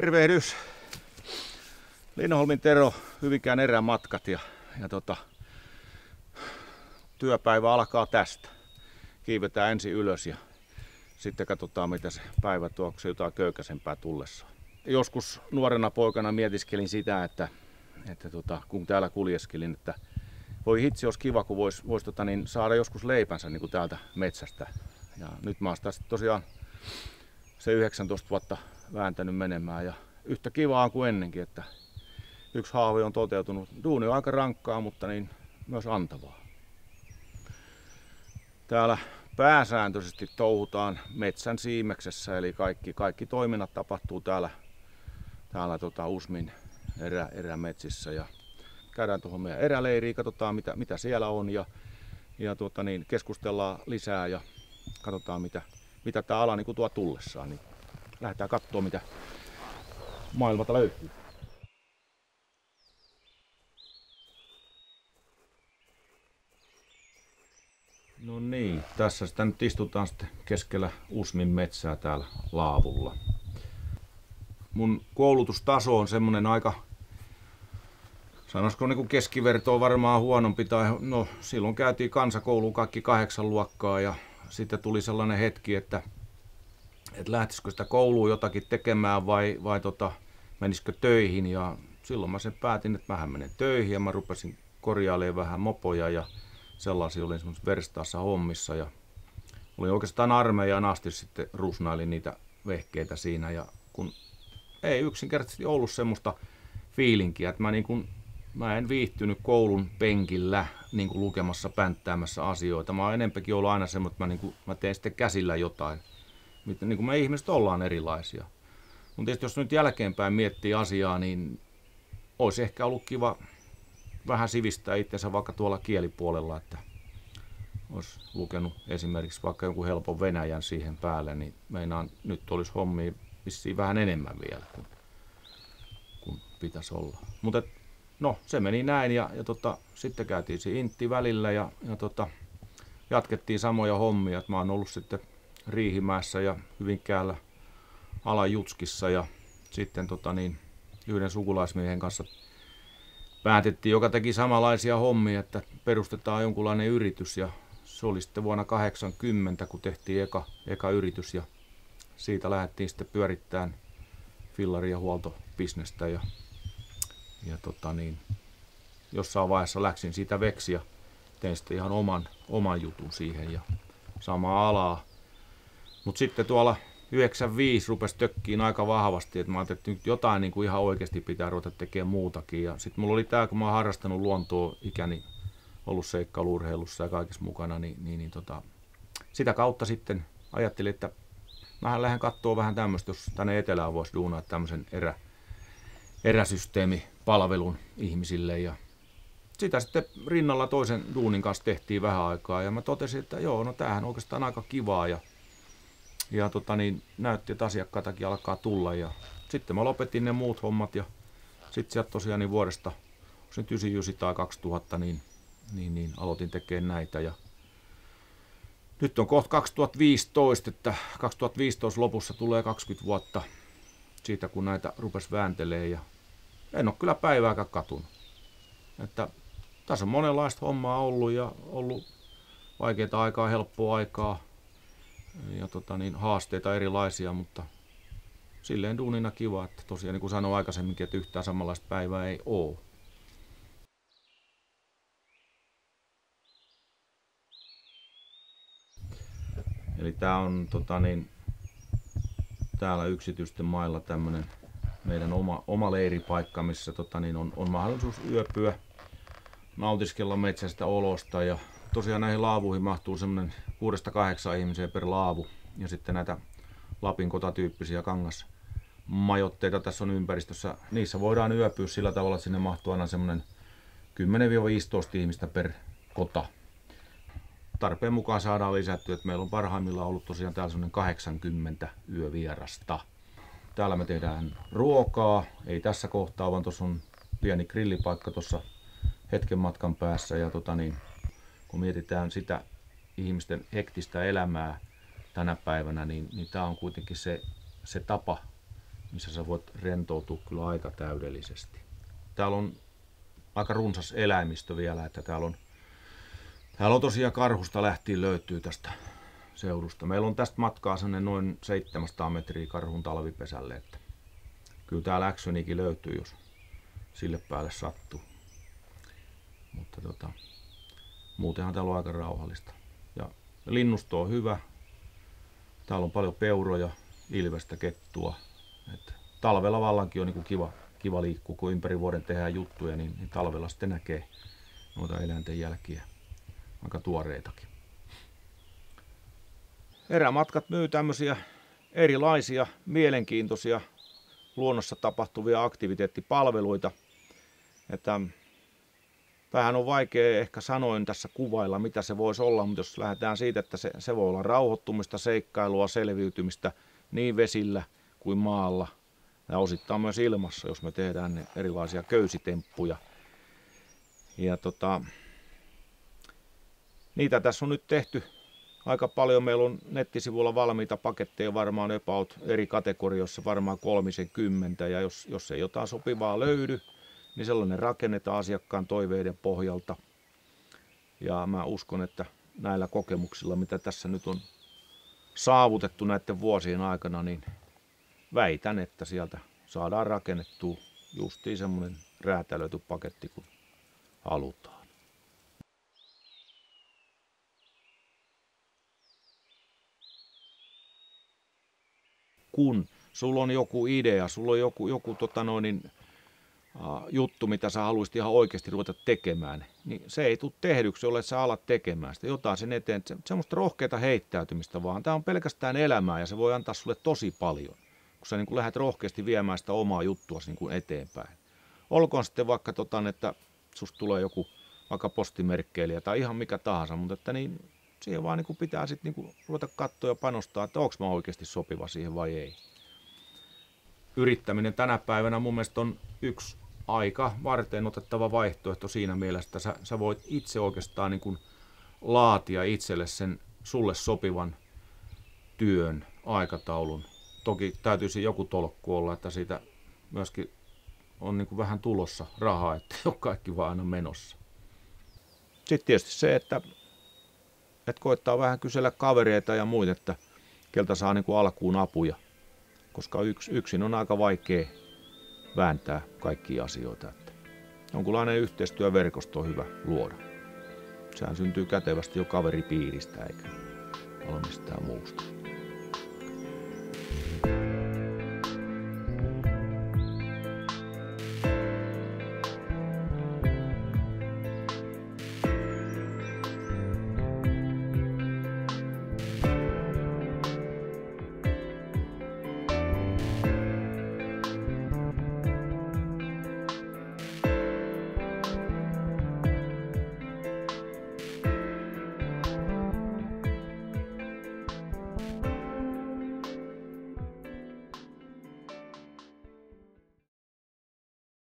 Tervehdys. Linholmin Tero, Hyvinkään erään matkat ja, ja tota, työpäivä alkaa tästä. Kiivetään ensin ylös ja sitten katsotaan mitä se päivä tuo, se jotain köykäisempää tullessa. Joskus nuorena poikana mietiskelin sitä, että, että tota, kun täällä kuljeskelin, että voi hitsi, olisi kiva, kun voisi vois, tota, niin saada joskus leipänsä niin kuin täältä metsästä. Ja nyt mä oon tosiaan se 19 vuotta vääntänyt menemään ja yhtä kivaa kuin ennenkin, että yksi haavi on toteutunut. Duuni on aika rankkaa, mutta niin myös antavaa. Täällä pääsääntöisesti touhutaan metsän siimeksessä, eli kaikki, kaikki toiminnat tapahtuu täällä, täällä tota Usmin erä, erämetsissä. Ja käydään tuohon meidän eräleiriin, katsotaan mitä, mitä siellä on ja, ja tuota niin, keskustellaan lisää ja katsotaan mitä, mitä tämä ala niin tuo tullessaan. Niin lähdetään katsoa mitä maailmalta löytyy. No niin, tässä sitä nyt istutaan sitten keskellä Usmin metsää täällä laavulla. Mun koulutustaso on semmonen aika, sanoisiko niinku on varmaan huonompi, tai no silloin käytiin kansakouluun kaikki kahdeksan luokkaa ja sitten tuli sellainen hetki, että että lähtisikö sitä kouluun jotakin tekemään vai, vai tota, menisikö töihin. Ja silloin mä sen päätin, että mä menen töihin ja mä rupesin korjailemaan vähän mopoja ja sellaisia olin semmoisessa verstaassa hommissa. Ja olin oikeastaan armeijan asti sitten rusnailin niitä vehkeitä siinä ja kun ei yksinkertaisesti ollut semmoista fiilinkiä, että mä, niin kun, mä en viihtynyt koulun penkillä niin lukemassa, pänttäämässä asioita. Mä oon enempäkin ollut aina semmoinen, että mä, niin kun, mä teen sitten käsillä jotain miten, niin kuin me ihmiset ollaan erilaisia. Mutta tietysti jos nyt jälkeenpäin miettii asiaa, niin olisi ehkä ollut kiva vähän sivistää itsensä vaikka tuolla kielipuolella, että olisi lukenut esimerkiksi vaikka jonkun helpon venäjän siihen päälle, niin meinaan nyt olisi hommi, vissiin vähän enemmän vielä kuin, kuin pitäisi olla. Mutta no, se meni näin ja, ja tota, sitten käytiin se intti välillä ja, ja tota, jatkettiin samoja hommia. että mä oon ollut sitten Riihimäessä ja Hyvinkäällä Alajutskissa ja sitten tota niin, yhden sukulaismiehen kanssa päätettiin, joka teki samanlaisia hommia, että perustetaan jonkunlainen yritys ja se oli sitten vuonna 80, kun tehtiin eka, eka yritys ja siitä lähdettiin sitten pyörittämään fillari- ja huoltobisnestä ja, ja tota niin, jossain vaiheessa läksin siitä veksi ja tein sitten ihan oman, oman jutun siihen ja samaa alaa mutta sitten tuolla 95 rupesi tökkiin aika vahvasti, että mä ajattelin, että nyt jotain niin kuin ihan oikeasti pitää ruveta tekemään muutakin. Ja sitten mulla oli tämä, kun mä oon harrastanut luontoa ikäni, ollut seikkailurheilussa ja kaikessa mukana, niin, niin, niin tota, sitä kautta sitten ajattelin, että mä lähden katsoa vähän tämmöistä, jos tänne etelään voisi duunaa tämmöisen erä, eräsysteemipalvelun ihmisille. Ja sitä sitten rinnalla toisen duunin kanssa tehtiin vähän aikaa ja mä totesin, että joo, no tämähän on oikeastaan aika kivaa ja ja tota niin, näytti, että asiakkaitakin alkaa tulla. Ja sitten mä lopetin ne muut hommat ja sitten sieltä tosiaan niin vuodesta, onko 99 tai 2000, niin, niin, niin aloitin tekemään näitä. Ja nyt on kohta 2015, että 2015 lopussa tulee 20 vuotta siitä, kun näitä rupes vääntelee ja en ole kyllä päivääkään katun Että tässä on monenlaista hommaa ollut ja ollut vaikeita aikaa, helppoa aikaa, ja tota, niin, haasteita erilaisia, mutta silleen duunina kiva, että tosiaan niin kuin sanoin aikaisemminkin, että yhtään samanlaista päivää ei ole. Eli tämä on tota, niin, täällä yksityisten mailla tämmöinen meidän oma, oma leiripaikka, missä tota, niin on, on mahdollisuus yöpyä, nautiskella metsästä olosta ja tosiaan näihin laavuihin mahtuu semmoinen 6-8 ihmisiä per laavu ja sitten näitä Lapin kotatyyppisiä kangasmajotteita tässä on ympäristössä. Niissä voidaan yöpyä sillä tavalla, että sinne mahtuu aina semmoinen 10-15 ihmistä per kota. Tarpeen mukaan saadaan lisättyä, että meillä on parhaimmillaan ollut tosiaan täällä semmoinen 80 yövierasta. Täällä me tehdään ruokaa, ei tässä kohtaa, vaan tuossa on pieni grillipaikka tuossa hetken matkan päässä ja tota niin, kun mietitään sitä ihmisten hektistä elämää tänä päivänä, niin, niin tämä on kuitenkin se, se tapa, missä sä voit rentoutua kyllä aika täydellisesti. Täällä on aika runsas eläimistö vielä, että täällä on, täällä on tosiaan karhusta lähtien löytyy tästä seudusta. Meillä on tästä matkaa sinne noin 700 metriä karhun talvipesälle, että kyllä tää läksönikin löytyy, jos sille päälle sattuu. Mutta tota, Muutenhan täällä on aika rauhallista. Ja linnusto on hyvä. Täällä on paljon peuroja, ilvestä, kettua. Et talvella vallankin on niinku kiva, kiva liikkua, kun ympäri vuoden tehdään juttuja, niin, niin talvella sitten näkee noita eläinten jälkiä, aika tuoreitakin. Erämatkat myy tämmöisiä erilaisia, mielenkiintoisia luonnossa tapahtuvia aktiviteettipalveluita. Että Vähän on vaikea ehkä sanoin tässä kuvailla, mitä se voisi olla, mutta jos lähdetään siitä, että se, se voi olla rauhoittumista, seikkailua, selviytymistä niin vesillä kuin maalla ja osittain myös ilmassa, jos me tehdään erilaisia köysitemppuja. Ja tota, niitä tässä on nyt tehty aika paljon. Meillä on nettisivulla valmiita paketteja varmaan epäut eri kategorioissa, varmaan kolmisen kymmentä Ja jos, jos ei jotain sopivaa löydy, niin sellainen rakennetaan asiakkaan toiveiden pohjalta. Ja mä uskon, että näillä kokemuksilla, mitä tässä nyt on saavutettu näiden vuosien aikana, niin väitän, että sieltä saadaan rakennettua justiin semmoinen räätälöity paketti, kun halutaan. kun sulla on joku idea, sulla on joku, joku tota noin, niin juttu, mitä sä haluaisit ihan oikeasti ruveta tekemään, niin se ei tule tehdyksi, jolle sä alat tekemään sitä jotain sen eteen. Se, semmoista rohkeita heittäytymistä vaan. Tämä on pelkästään elämää ja se voi antaa sulle tosi paljon, kun sä niin kun lähdet rohkeasti viemään sitä omaa juttua niin eteenpäin. Olkoon sitten vaikka, totan, että susta tulee joku vaikka postimerkkeilijä tai ihan mikä tahansa, mutta että niin, siihen vaan niin pitää sitten niin ruveta katsoa ja panostaa, että onko mä oikeasti sopiva siihen vai ei. Yrittäminen tänä päivänä mun mielestä on yksi aika varten otettava vaihtoehto siinä mielessä, että sä, sä voit itse oikeastaan niin kuin laatia itselle sen sulle sopivan työn, aikataulun. Toki täytyisi joku tolkku olla, että siitä myöskin on niin kuin vähän tulossa rahaa, että ei ole kaikki vaan aina menossa. Sitten tietysti se, että, että koittaa vähän kysellä kavereita ja muita, että keltä saa niin kuin alkuun apuja, koska yks, yksin on aika vaikea vääntää kaikkia asioita. Että jonkunlainen yhteistyöverkosto on hyvä luoda. Sehän syntyy kätevästi jo kaveripiiristä eikä ole mistään muusta.